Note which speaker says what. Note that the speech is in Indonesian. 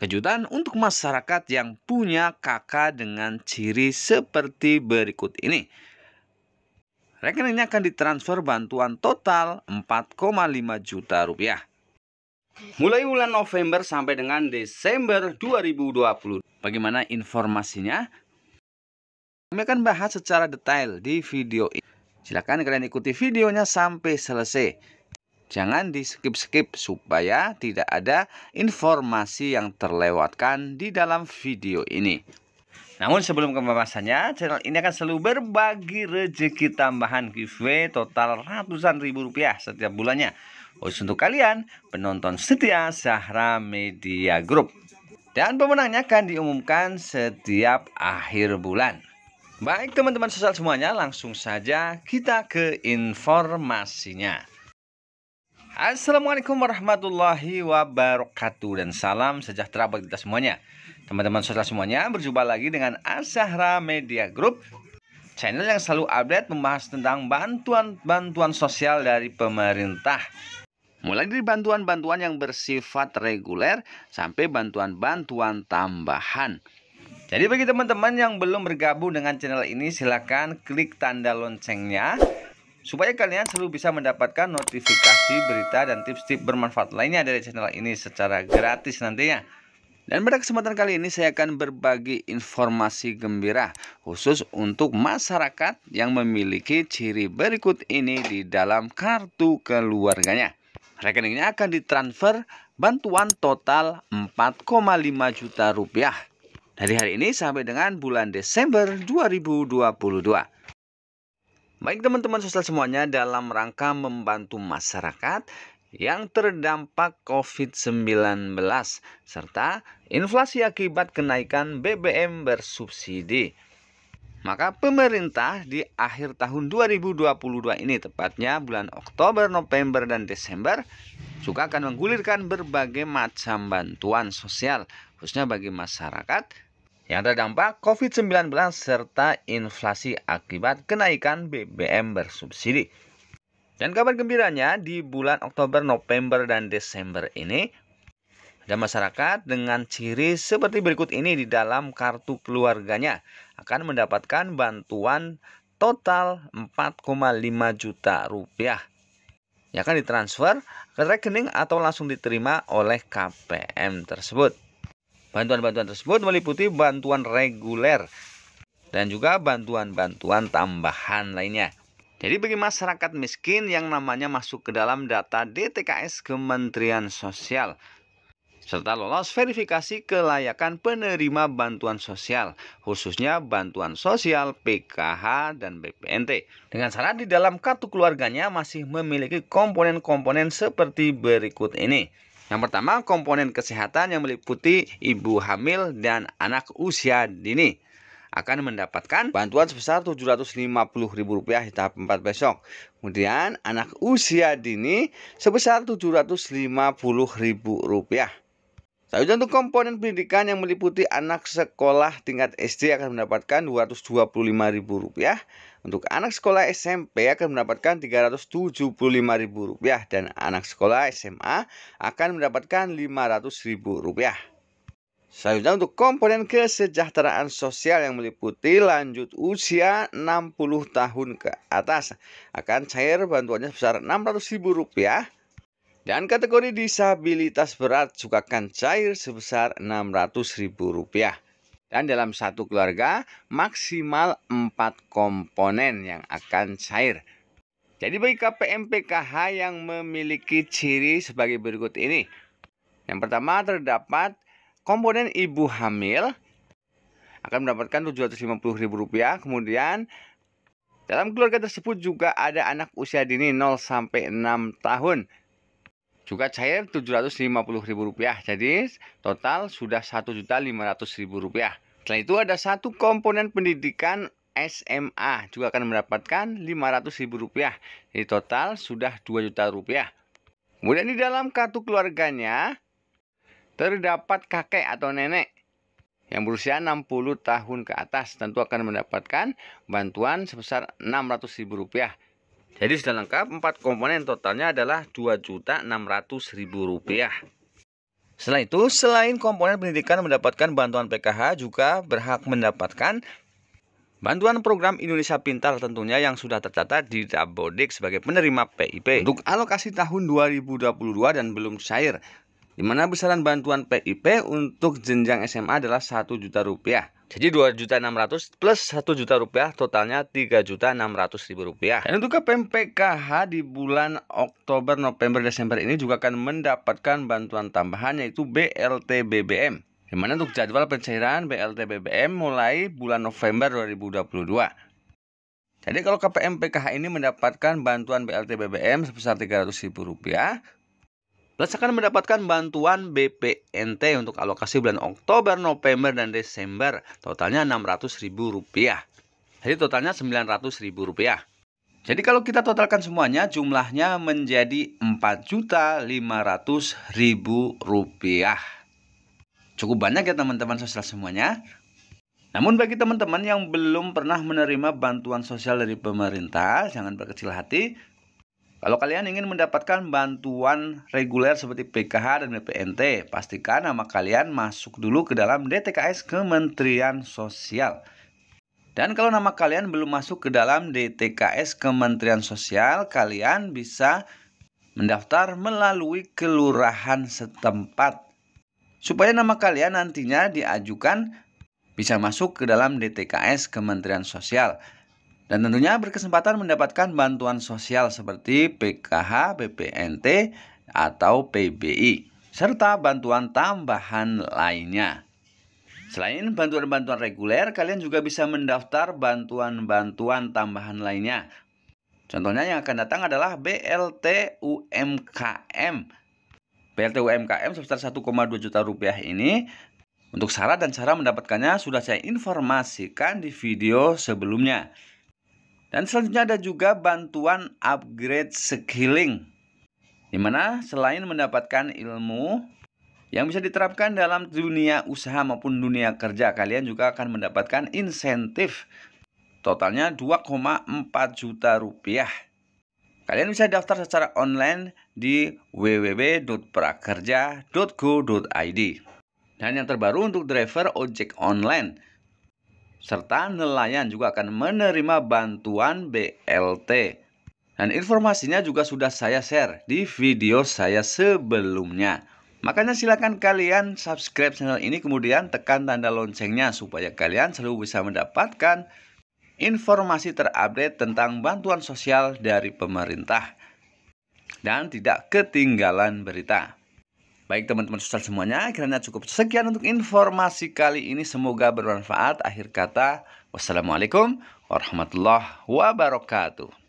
Speaker 1: Kejutan untuk masyarakat yang punya kakak dengan ciri seperti berikut ini. Rekeningnya akan ditransfer bantuan total 4,5 juta rupiah. Mulai bulan November sampai dengan Desember 2020. Bagaimana informasinya? Kami akan bahas secara detail di video ini. Silahkan kalian ikuti videonya sampai selesai. Jangan di skip-skip supaya tidak ada informasi yang terlewatkan di dalam video ini. Namun sebelum ke pembahasannya, channel ini akan selalu berbagi rezeki tambahan giveaway total ratusan ribu rupiah setiap bulannya. Khusus untuk kalian, penonton setia Zahra Media Group. Dan pemenangnya akan diumumkan setiap akhir bulan. Baik teman-teman sosial semuanya, langsung saja kita ke informasinya. Assalamualaikum warahmatullahi wabarakatuh dan salam sejahtera bagi kita semuanya. Teman-teman saudara semuanya, berjumpa lagi dengan Asahra Media Group, channel yang selalu update membahas tentang bantuan-bantuan sosial dari pemerintah. Mulai dari bantuan-bantuan yang bersifat reguler sampai bantuan-bantuan tambahan. Jadi bagi teman-teman yang belum bergabung dengan channel ini, silakan klik tanda loncengnya supaya kalian selalu bisa mendapatkan notifikasi berita dan tips-tips bermanfaat lainnya dari channel ini secara gratis nantinya. Dan pada kesempatan kali ini saya akan berbagi informasi gembira khusus untuk masyarakat yang memiliki ciri berikut ini di dalam kartu keluarganya. Rekeningnya akan ditransfer bantuan total 4,5 juta rupiah dari hari ini sampai dengan bulan Desember 2022. Baik teman-teman sosial semuanya dalam rangka membantu masyarakat yang terdampak COVID-19 serta inflasi akibat kenaikan BBM bersubsidi. Maka pemerintah di akhir tahun 2022 ini tepatnya bulan Oktober, November dan Desember juga akan menggulirkan berbagai macam bantuan sosial khususnya bagi masyarakat yang terdampak COVID-19 serta inflasi akibat kenaikan BBM bersubsidi. Dan kabar gembiranya di bulan Oktober, November, dan Desember ini ada masyarakat dengan ciri seperti berikut ini di dalam kartu keluarganya akan mendapatkan bantuan total 4,5 juta rupiah yang akan ditransfer ke rekening atau langsung diterima oleh KPM tersebut. Bantuan-bantuan tersebut meliputi bantuan reguler dan juga bantuan-bantuan tambahan lainnya. Jadi bagi masyarakat miskin yang namanya masuk ke dalam data DTKS Kementerian Sosial serta lolos verifikasi kelayakan penerima bantuan sosial, khususnya bantuan sosial PKH dan BPNT. Dengan syarat di dalam kartu keluarganya masih memiliki komponen-komponen seperti berikut ini. Yang pertama, komponen kesehatan yang meliputi ibu hamil dan anak usia dini akan mendapatkan bantuan sebesar Rp750.000 di tahap 4 besok. Kemudian anak usia dini sebesar Rp750.000. Selanjutnya untuk komponen pendidikan yang meliputi anak sekolah tingkat SD akan mendapatkan Rp225.000. Untuk anak sekolah SMP akan mendapatkan Rp375.000 dan anak sekolah SMA akan mendapatkan Rp500.000. Selanjutnya untuk komponen kesejahteraan sosial yang meliputi lanjut usia 60 tahun ke atas akan cair bantuannya sebesar Rp600.000 dan kategori disabilitas berat sukakan cair sebesar Rp600.000. Dan dalam satu keluarga maksimal 4 komponen yang akan cair. Jadi bagi KPM PKH yang memiliki ciri sebagai berikut ini. Yang pertama terdapat komponen ibu hamil akan mendapatkan Rp750.000, kemudian dalam keluarga tersebut juga ada anak usia dini 0 sampai 6 tahun juga cair Rp750.000 jadi total sudah Rp1.500.000 setelah itu ada satu komponen pendidikan SMA juga akan mendapatkan Rp500.000 jadi total sudah Rp2 kemudian di dalam kartu keluarganya terdapat kakek atau nenek yang berusia 60 tahun ke atas tentu akan mendapatkan bantuan sebesar Rp600.000 jadi sudah lengkap, 4 komponen totalnya adalah Rp2.600.000. Selain itu, selain komponen pendidikan mendapatkan bantuan PKH juga berhak mendapatkan Bantuan program Indonesia Pintar tentunya yang sudah tercatat di Dabodik sebagai penerima PIP untuk alokasi tahun 2022 dan belum cair. Di mana besaran bantuan PIP untuk jenjang SMA adalah 1 juta rupiah. Jadi 2.600 plus 1 juta rupiah totalnya 3.600.000 rupiah. Dan untuk KPM PKH di bulan Oktober, November, Desember ini juga akan mendapatkan bantuan tambahan yaitu BLT BBM. Di mana untuk jadwal pencairan BLT BBM mulai bulan November 2022. Jadi kalau KPM PKH ini mendapatkan bantuan BLT BBM sebesar 300.000 rupiah. Plus akan mendapatkan bantuan BPNT untuk alokasi bulan Oktober, November, dan Desember. Totalnya Rp600.000. Jadi totalnya Rp900.000. Jadi kalau kita totalkan semuanya jumlahnya menjadi Rp4.500.000. Cukup banyak ya teman-teman sosial semuanya. Namun bagi teman-teman yang belum pernah menerima bantuan sosial dari pemerintah, jangan berkecil hati. Kalau kalian ingin mendapatkan bantuan reguler seperti PKH dan BPNT, pastikan nama kalian masuk dulu ke dalam DTKS Kementerian Sosial. Dan kalau nama kalian belum masuk ke dalam DTKS Kementerian Sosial, kalian bisa mendaftar melalui kelurahan setempat. Supaya nama kalian nantinya diajukan bisa masuk ke dalam DTKS Kementerian Sosial dan tentunya berkesempatan mendapatkan bantuan sosial seperti PKH, BPNT, atau PBI, serta bantuan tambahan lainnya. Selain bantuan-bantuan reguler, kalian juga bisa mendaftar bantuan-bantuan tambahan lainnya. Contohnya yang akan datang adalah BLT UMKM. BLT UMKM sebesar 1,2 juta rupiah ini untuk syarat dan cara mendapatkannya sudah saya informasikan di video sebelumnya. Dan selanjutnya ada juga bantuan upgrade skilling. Dimana selain mendapatkan ilmu yang bisa diterapkan dalam dunia usaha maupun dunia kerja, kalian juga akan mendapatkan insentif totalnya 2,4 juta rupiah. Kalian bisa daftar secara online di www.prakerja.go.id. Dan yang terbaru untuk driver ojek online, serta nelayan juga akan menerima bantuan BLT. Dan informasinya juga sudah saya share di video saya sebelumnya. Makanya silakan kalian subscribe channel ini kemudian tekan tanda loncengnya supaya kalian selalu bisa mendapatkan informasi terupdate tentang bantuan sosial dari pemerintah dan tidak ketinggalan berita. Baik teman-teman sosial semuanya, kiranya cukup sekian untuk informasi kali ini. Semoga bermanfaat. Akhir kata, wassalamualaikum warahmatullahi wabarakatuh.